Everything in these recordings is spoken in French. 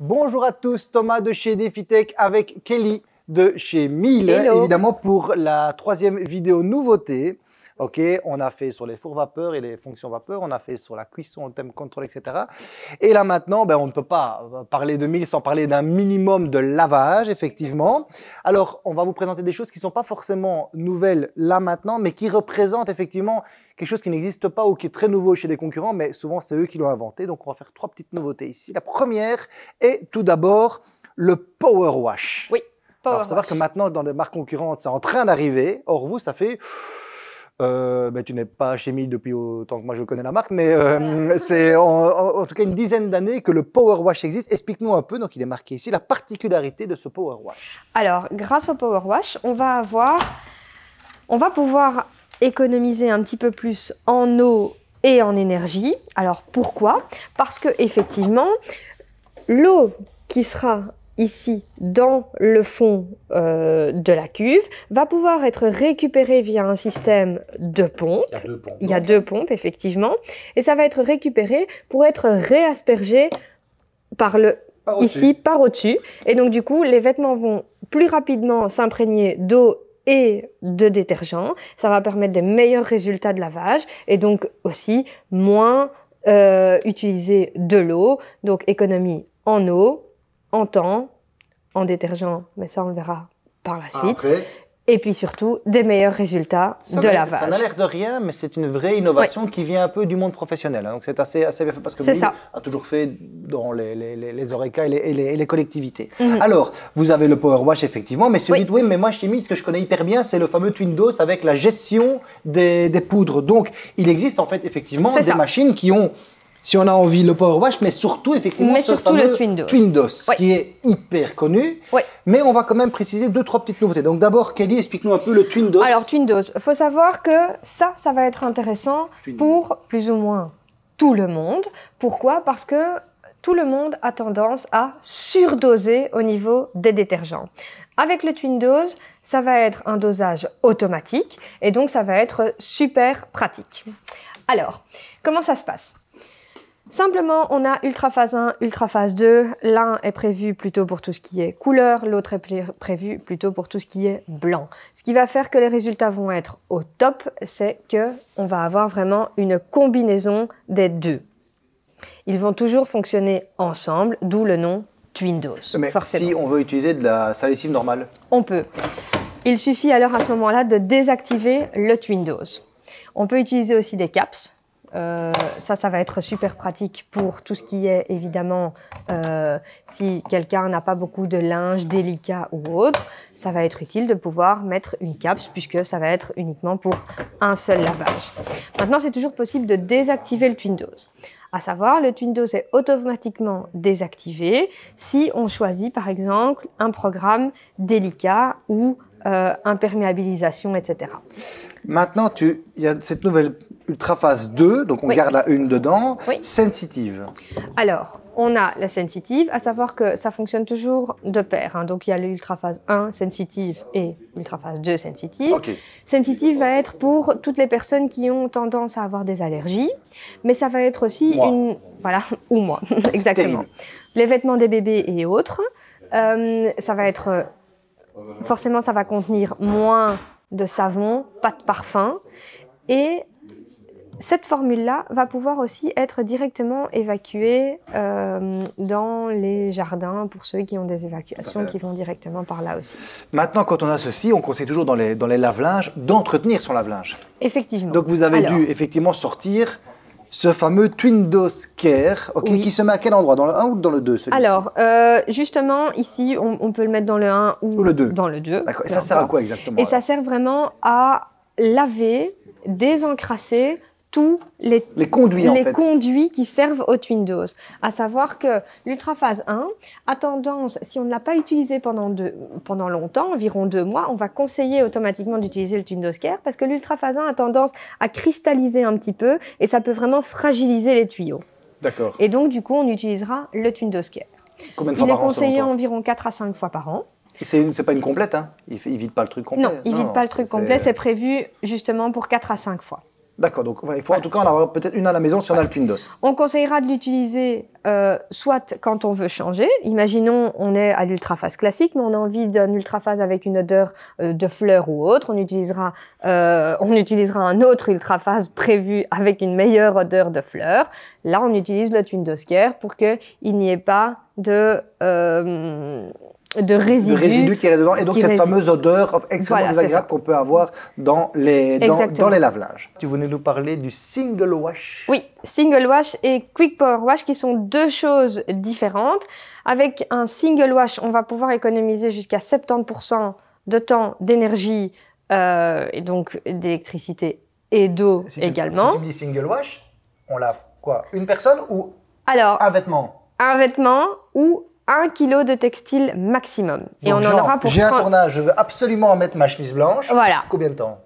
Bonjour à tous, Thomas de chez DefiTech avec Kelly de chez Mille, évidemment pour la troisième vidéo nouveauté. OK, on a fait sur les fours vapeur et les fonctions vapeur, on a fait sur la cuisson le thème contrôle, etc. Et là maintenant, ben, on ne peut pas euh, parler de mille sans parler d'un minimum de lavage, effectivement. Alors, on va vous présenter des choses qui ne sont pas forcément nouvelles là maintenant, mais qui représentent effectivement quelque chose qui n'existe pas ou qui est très nouveau chez les concurrents, mais souvent c'est eux qui l'ont inventé. Donc, on va faire trois petites nouveautés ici. La première est tout d'abord le Power Wash. Oui. Power Alors, savoir que maintenant, dans des marques concurrentes, c'est en train d'arriver. Or, vous, ça fait euh, ben, tu n'es pas chez Mille depuis autant que moi je connais la marque, mais euh, c'est en, tout cas une dizaine d'années que le Power Wash existe. Explique-nous un peu, donc il est marqué ici, la particularité de ce Power Wash. Alors, grâce au Power Wash, on va avoir, on va pouvoir économiser un petit peu plus en eau et en énergie. Alors pourquoi Parce que effectivement, l'eau qui sera ici dans le fond euh, de la cuve va pouvoir être récupéré via un système de pompe. Il y a deux pompes. Il y a deux pompes, effectivement. Et ça va être récupéré pour être réaspergé par le, ici, par au-dessus. Et donc, du coup, les vêtements vont plus rapidement s'imprégner d'eau et de détergent. Ça va permettre des meilleurs résultats de lavage et donc aussi moins euh, utiliser de l'eau. Donc, économie en eau, en temps, en détergent, mais ça on le verra par la suite. Et puis surtout, des meilleurs résultats de lavage. Ça n'a l'air de rien, mais c'est une vraie innovation qui vient un peu du monde professionnel. Hein. donc c'est assez, assez bien fait parce que vous a toujours fait dans les, les, et les, collectivités. Mhm. Alors, vous avez le Power Wash effectivement, mais si mais moi je t'ai ce que je connais hyper bien, c'est le fameux Twindos avec la gestion des, poudres. Donc il existe en fait effectivement des machines qui ont si on a envie, le Power Wash, mais surtout, effectivement, mais surtout le Twindos, qui est hyper connu. Mais on va quand même préciser deux, trois petites nouveautés. Donc d'abord, Kelly, explique-nous un peu le Twindos. Alors, Twindos, il faut savoir que ça, ça va être intéressant pour plus ou moins tout le monde. Pourquoi Parce que tout le monde a tendance à surdoser au niveau des détergents. Avec le Twin Dose, ça va être un dosage automatique et donc ça va être super pratique. Alors, comment ça se passe Simplement, on a ultra phase 1, ultra phase 2. L'un est prévu plutôt pour tout ce qui est couleur, l'autre est prévu plutôt pour tout ce qui est blanc. Ce qui va faire que les résultats vont être au top, c'est que on va avoir vraiment une combinaison des deux. Ils vont toujours fonctionner ensemble, d'où le nom TwinDos. Mais si on veut utiliser de la salessive normale On peut. Il suffit alors à ce moment-là de désactiver le TwinDos. On peut utiliser aussi des caps, euh, ça, ça va être super pratique pour tout ce qui est évidemment euh, si quelqu'un n'a pas beaucoup de linge délicat ou autre, ça va être utile de pouvoir mettre une capsule puisque ça va être uniquement pour un seul lavage. Maintenant, c'est toujours possible de désactiver le Twindows. À savoir, le Twindows est automatiquement désactivé si on choisit par exemple un programme délicat ou euh, imperméabilisation, etc. Maintenant, il y a cette nouvelle ultraphase 2, donc on garde la une dedans, sensitive. Alors, on a la sensitive, à savoir que ça fonctionne toujours de pair. Hein. Donc il y a l'ultraphase 1 sensitive et l'ultraphase 2 sensitive. Sensitive va être pour toutes les personnes qui ont tendance à avoir des allergies, mais ça va être aussi une... Voilà, ou moins. exactement. Les vêtements des bébés et autres. Euh, ça va être forcément, ça va contenir moins de savon, pas de parfum. Et cette formule-là va pouvoir aussi être directement évacuée euh, dans les jardins pour ceux qui ont des évacuations qui vont directement par là aussi. Maintenant, quand on a ceci, on conseille toujours dans les, dans lave-linges d'entretenir son lave-linge. Effectivement. Donc vous avez dû effectivement sortir ce fameux Twin Dose Care, qui se met à quel endroit Dans le 1 ou dans le 2 Alors, euh, justement, ici, on, peut le mettre dans le 1 ou, dans le 2. Et ça sert à quoi exactement Et ça sert vraiment à laver, désencrasser, tous les, conduits, conduits qui servent au Windows. À savoir que l'ultraphase 1 a tendance, si on ne l'a pas utilisé pendant, deux, pendant longtemps, environ deux mois, on va conseiller automatiquement d'utiliser le Dose Care parce que l'ultraphase 1 a tendance à cristalliser un petit peu et ça peut vraiment fragiliser les tuyaux. D'accord. Et donc, du coup, on utilisera le Dose Care. Combien de Il est conseillé environ 4 à 5 fois par an. C'est pas une complète, hein il, ne vide pas le truc complet. Non, il ne vide pas le truc complet, c'est prévu justement pour 4 à 5 fois. D'accord, donc il faut en tout cas en avoir peut-être une à la maison si on a le Twindos. On conseillera de l'utiliser euh, soit quand on veut changer. Imaginons, on est à l'ultraphase classique, mais on a envie d'un ultraphase avec une odeur euh, de fleurs ou autre. On utilisera, euh, on utilisera un autre ultraphase prévu avec une meilleure odeur de fleurs. Là, on utilise le Twindos Care pour qu'il n'y ait pas de de résidus, qui reste Et donc cette fameuse odeur extrêmement désagréable qu'on peut avoir dans les, dans, dans, les lavelages. Tu voulais nous parler du single wash. Oui, single wash et quick pour wash qui sont deux choses différentes. Avec un single wash, on va pouvoir économiser jusqu'à 70% de temps, d'énergie euh, et donc d'électricité et d'eau également. si tu me dis single wash, on lave quoi Une personne ou Alors, un vêtement Un vêtement ou 1 kg de textile maximum. Et on en aura pour J'ai un tournage, je veux absolument en mettre ma chemise blanche. Voilà. Combien de temps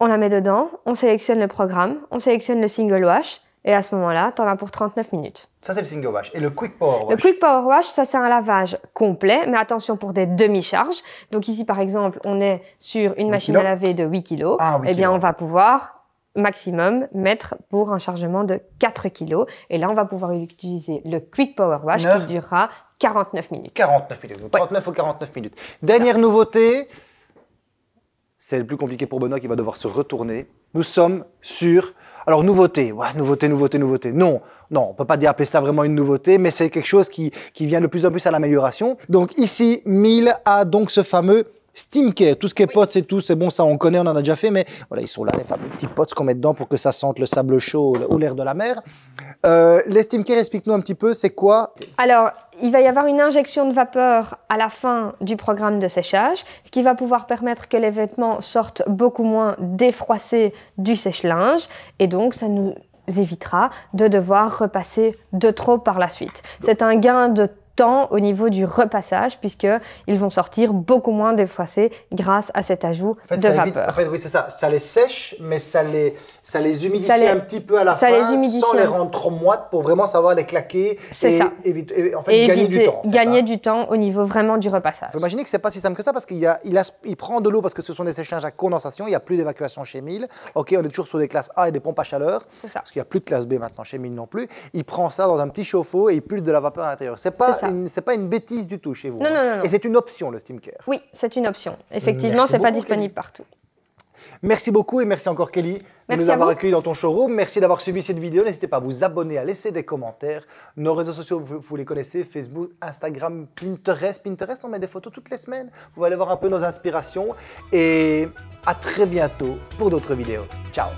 On la met dedans, on sélectionne le programme, on sélectionne le single wash. Et à ce moment-là, t'en as pour 39 minutes. Ça, c'est le single wash. Et le quick power wash Le quick power wash, ça, c'est un lavage complet, mais attention pour des demi-charges. Donc ici, par exemple, on est sur une machine à laver de 8 kg. Et eh bien, on va pouvoir maximum mettre pour un chargement de 4 kg. Et là, on va pouvoir utiliser le Quick Power Wash qui durera 49 minutes. 49 minutes, donc 39 ou 49 minutes. Dernière nouveauté, c'est le plus compliqué pour Benoît qui va devoir se retourner. Nous sommes sur... Alors nouveauté, ouais, nouveauté, nouveauté, nouveauté. Non, non, on peut pas dire appeler ça vraiment une nouveauté, mais c'est quelque chose qui, qui vient de plus en plus à l'amélioration. Donc ici, 1000 a donc ce fameux Steamcare, tout ce qui est potes et tout, c'est bon, ça on connaît, on en a déjà fait, mais voilà, ils sont là, les fameux petits potes qu'on met dedans pour que ça sente le sable chaud ou l'air de la mer. Euh, les Steamcare, explique-nous un petit peu, c'est quoi Alors, il va y avoir une injection de vapeur à la fin du programme de séchage, ce qui va pouvoir permettre que les vêtements sortent beaucoup moins défroissés du sèche-linge, et donc ça nous évitera de devoir repasser de trop par la suite. C'est un gain de temps au niveau du repassage, puisqu'ils vont sortir beaucoup moins c'est grâce à cet ajout de vapeur. en fait, oui, c'est ça. Ça les sèche, mais ça les, ça les humidifie un petit peu à la fin, sans les rendre trop moites, pour vraiment savoir les claquer et, gagner du temps. gagner hein. du temps au niveau vraiment du repassage. Vous imaginez que c'est pas si simple que ça, parce qu'il a, il, a, il prend de l'eau, parce que ce sont des séchages à condensation, il n'y a plus d'évacuation chez 1000. OK, on est toujours sur des classes A et des pompes à chaleur, parce qu'il n'y a plus de classe B maintenant chez 1000 non plus. Il prend ça dans un petit chauffe-eau et il pulse de la vapeur à l'intérieur. C'est pas c'est pas une bêtise du tout chez vous. Hein. Et c'est une option, le Steam Care. Oui, c'est une option. Effectivement, c'est pas disponible partout. Merci beaucoup et merci encore Kelly de nous avoir accueillis dans ton showroom. Merci d'avoir suivi cette vidéo. N'hésitez pas à vous abonner, à laisser des commentaires. Nos réseaux sociaux, vous, les connaissez, Facebook, Instagram, Pinterest. Pinterest, on met des photos toutes les semaines. Vous allez voir un peu nos inspirations. Et à très bientôt pour d'autres vidéos. Ciao